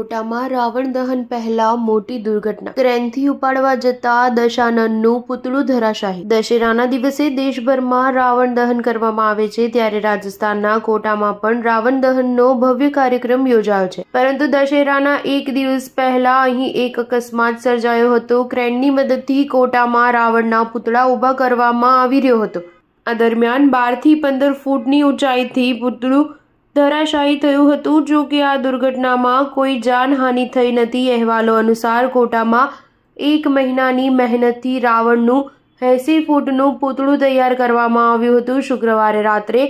કોટામાં રાવણ દહન પહેલા મોટી દુર્ઘટના ક્રેનથી ઉપાડવા જતા દશાનનનું પુતળું ધરાશાહી દશેરાના દિવસે દેશભરમાં રાવણ દહન કરવામાં આવે છે ત્યારે રાજસ્થાનના કોટામાં પણ રાવણ દહનનો ભવ્ય કાર્યક્રમ યોજાયો છે પરંતુ દશેરાના એક દિવસ પહેલા અહીં એક અકસ્માત સર્જાયો હતો ક્રેનની મદદથી કોટામાં રાવણના પુતળા ઊભા કરવામાં આવી રહ્યો હતો આ દરમિયાન બારથી પંદર ફૂટની ઊંચાઈથી પુતળું ધરાશાયી થયું હતું જો કે આ દુર્ઘટનામાં કોઈ જાનહાનિ થઈ નથી અહેવાલો અનુસાર કોટામાં એક મહિનાની મહેનતથી રાવણનું એંસી ફૂટનું પૂતળું તૈયાર કરવામાં આવ્યું હતું શુક્રવારે રાત્રે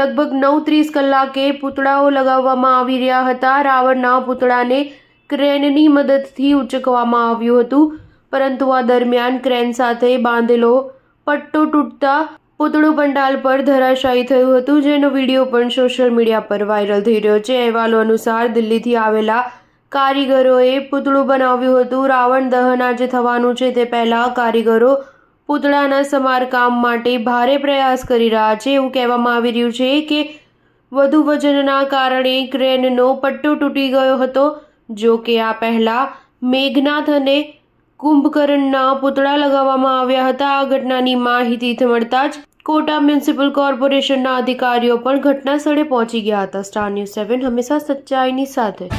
લગભગ નવ ત્રીસ કલાકે પૂતળાઓ લગાવવામાં આવી રહ્યા હતા રાવણના પૂતળાને ક્રેનની મદદથી ઉચકવામાં આવ્યું હતું પરંતુ આ દરમિયાન ક્રેન સાથે બાંધેલો પટ્ટો તૂટતા પૂતળું પંડાલ પર ધરાશાયી થયું હતું જેનો વિડીયો પણ સોશિયલ મીડિયા પર વાયરલ થઈ રહ્યો છે અહેવાલો અનુસાર દિલ્હીથી આવેલા કારીગરોએ પૂતળું બનાવ્યું હતું રાવણ દહન આજે થવાનું છે તે પહેલાં કારીગરો પૂતળાના સમારકામ માટે ભારે પ્રયાસ કરી રહ્યા છે એવું કહેવામાં આવી રહ્યું છે કે વધુ વજનના કારણે ક્રેનનો પટ્ટો તૂટી ગયો હતો જો કે આ પહેલાં મેઘનાથ અને કુંભકર્ણના પૂતળા લગાવવામાં આવ્યા હતા આ ઘટનાની માહિતી મળતા જ કોટા મ્યુનિસિપલ કોર્પોરેશનના અધિકારીઓ પણ ઘટના સ્થળે પહોંચી ગયા હતા સ્ટાર ન્યૂઝ સેવન હંમેશા સચ્ચાઈની સાથે